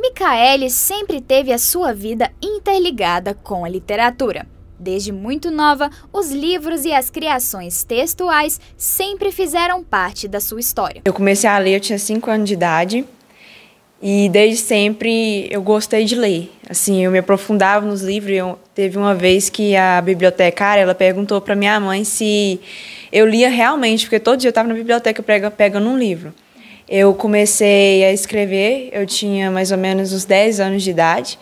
Micaele sempre teve a sua vida interligada com a literatura. Desde muito nova, os livros e as criações textuais sempre fizeram parte da sua história. Eu comecei a ler, eu tinha 5 anos de idade, e desde sempre eu gostei de ler. Assim, eu me aprofundava nos livros. teve uma vez que a bibliotecária, ela perguntou para minha mãe se eu lia realmente, porque todo dia eu estava na biblioteca pegando um livro. Eu comecei a escrever, eu tinha mais ou menos uns 10 anos de idade,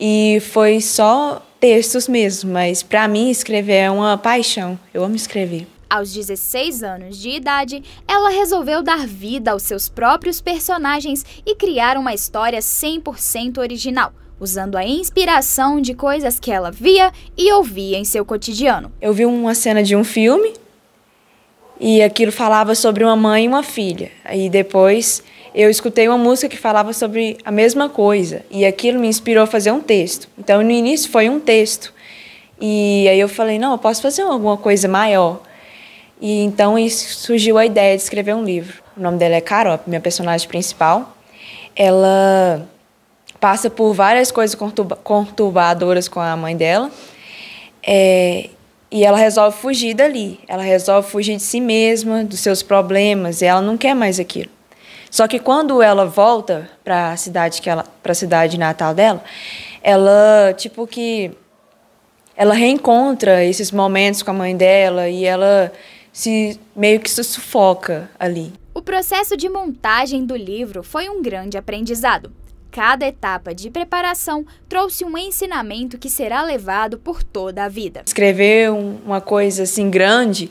e foi só textos mesmo, mas para mim escrever é uma paixão. Eu amo escrever. Aos 16 anos de idade, ela resolveu dar vida aos seus próprios personagens e criar uma história 100% original, usando a inspiração de coisas que ela via e ouvia em seu cotidiano. Eu vi uma cena de um filme e aquilo falava sobre uma mãe e uma filha. E depois eu escutei uma música que falava sobre a mesma coisa e aquilo me inspirou a fazer um texto. Então no início foi um texto. E aí eu falei, não, eu posso fazer alguma coisa maior. E então surgiu a ideia de escrever um livro. O nome dela é Carol, minha personagem principal. Ela passa por várias coisas conturbadoras com a mãe dela. É, e ela resolve fugir dali. Ela resolve fugir de si mesma, dos seus problemas, e ela não quer mais aquilo. Só que quando ela volta para a cidade que ela, para a cidade natal dela, ela tipo que ela reencontra esses momentos com a mãe dela e ela se meio que se sufoca ali. O processo de montagem do livro foi um grande aprendizado. Cada etapa de preparação trouxe um ensinamento que será levado por toda a vida. Escrever uma coisa assim grande,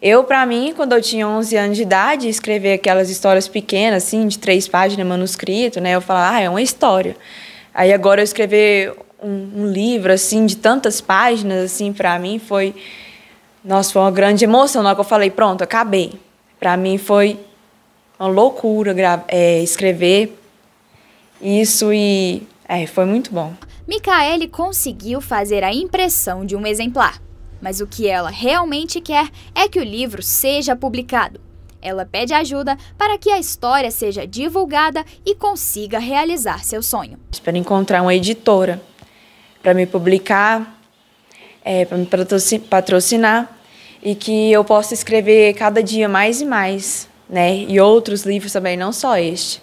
eu para mim, quando eu tinha 11 anos de idade, escrever aquelas histórias pequenas assim, de três páginas manuscrito, né, eu falava, ah, é uma história. Aí agora eu escrever um, um livro assim de tantas páginas assim para mim foi nossa, foi uma grande emoção. Na hora que eu falei, pronto, acabei. Para mim foi uma loucura é, escrever isso e é, foi muito bom. Micaele conseguiu fazer a impressão de um exemplar, mas o que ela realmente quer é que o livro seja publicado. Ela pede ajuda para que a história seja divulgada e consiga realizar seu sonho. Espero encontrar uma editora para me publicar, é, para me patrocinar e que eu possa escrever cada dia mais e mais, né? E outros livros também, não só este.